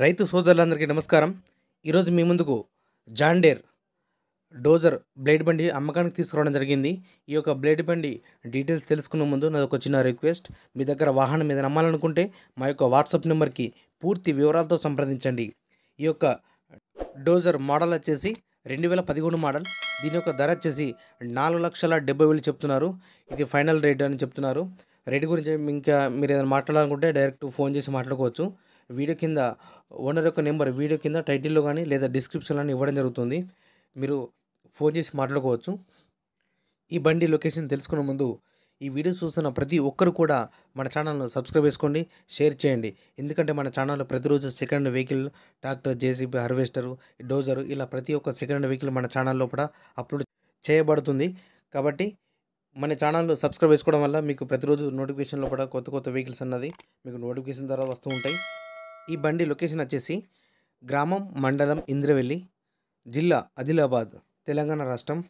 రైతు సోదరులందరికీ నమస్కారం ఈరోజు మీ ముందుకు జాండేర్ డోజర్ బ్లేడ్ బండి అమ్మకానికి తీసుకురావడం జరిగింది ఈ యొక్క బ్లేడ్ బండి డీటెయిల్స్ తెలుసుకునే ముందు నాది ఒక చిన్న రిక్వెస్ట్ మీ దగ్గర వాహనం మీద నమ్మాలనుకుంటే మా యొక్క వాట్సాప్ నెంబర్కి పూర్తి వివరాలతో సంప్రదించండి ఈ యొక్క డోజర్ మోడల్ వచ్చేసి రెండు వేల పదిహేను మోడల్ దీని యొక్క ధర వచ్చేసి నాలుగు లక్షల డెబ్బై వేలు చెప్తున్నారు ఇది ఫైనల్ రేట్ అని చెప్తున్నారు రేట్ గురించి ఇంకా మీరు ఏదైనా మాట్లాడాలనుకుంటే డైరెక్ట్ ఫోన్ చేసి మాట్లాడుకోవచ్చు వీడియో కింద ఓనర్ యొక్క నెంబర్ వీడియో కింద టైటిల్లో కానీ లేదా డిస్క్రిప్షన్లో కానీ ఇవ్వడం జరుగుతుంది మీరు ఫోన్ చేసి మాట్లాడుకోవచ్చు ఈ బండి లొకేషన్ తెలుసుకునే ముందు ఈ వీడియో చూస్తున్న ప్రతి ఒక్కరు కూడా మన ఛానల్ను సబ్స్క్రైబ్ చేసుకోండి షేర్ చేయండి ఎందుకంటే మన ఛానల్లో ప్రతిరోజు second vehicle tractor JCB harvester dozer ఇలా ప్రతి ఒక్క సెకండ్ వెహికల్ మన ఛానల్లో కూడా అప్లోడ్ చేయబడుతుంది కాబట్టి మన ఛానల్ను సబ్స్క్రైబ్ చేసుకోవడం వల్ల మీకు ప్రతిరోజు నోటిఫికేషన్లో కూడా కొత్త కొత్త వెహికల్స్ అన్నది మీకు నోటిఫికేషన్ ద్వారా వస్తూ ఉంటాయి ఈ బండి లొకేషన్ వచ్చేసి గ్రామం మండలం ఇంద్రవెల్లి జిల్లా ఆదిలాబాద్ తెలంగాణ రాష్ట్రం